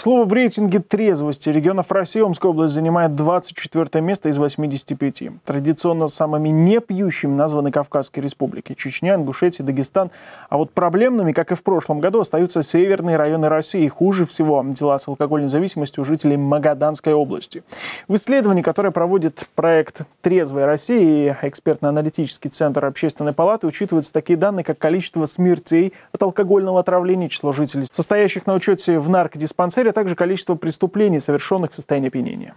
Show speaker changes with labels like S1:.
S1: К слову, в рейтинге трезвости регионов России Омская область занимает 24 место из 85. Традиционно самыми непьющими названы Кавказские республики – Чечня, Ингушетия, Дагестан. А вот проблемными, как и в прошлом году, остаются северные районы России. Хуже всего дела с алкогольной зависимостью у жителей Магаданской области. В исследовании, которое проводит проект «Трезвая Россия» и экспертно-аналитический центр общественной палаты, учитываются такие данные, как количество смертей от алкогольного отравления, число жителей, состоящих на учете в наркодиспансере, а также количество преступлений, совершенных в состоянии опьянения.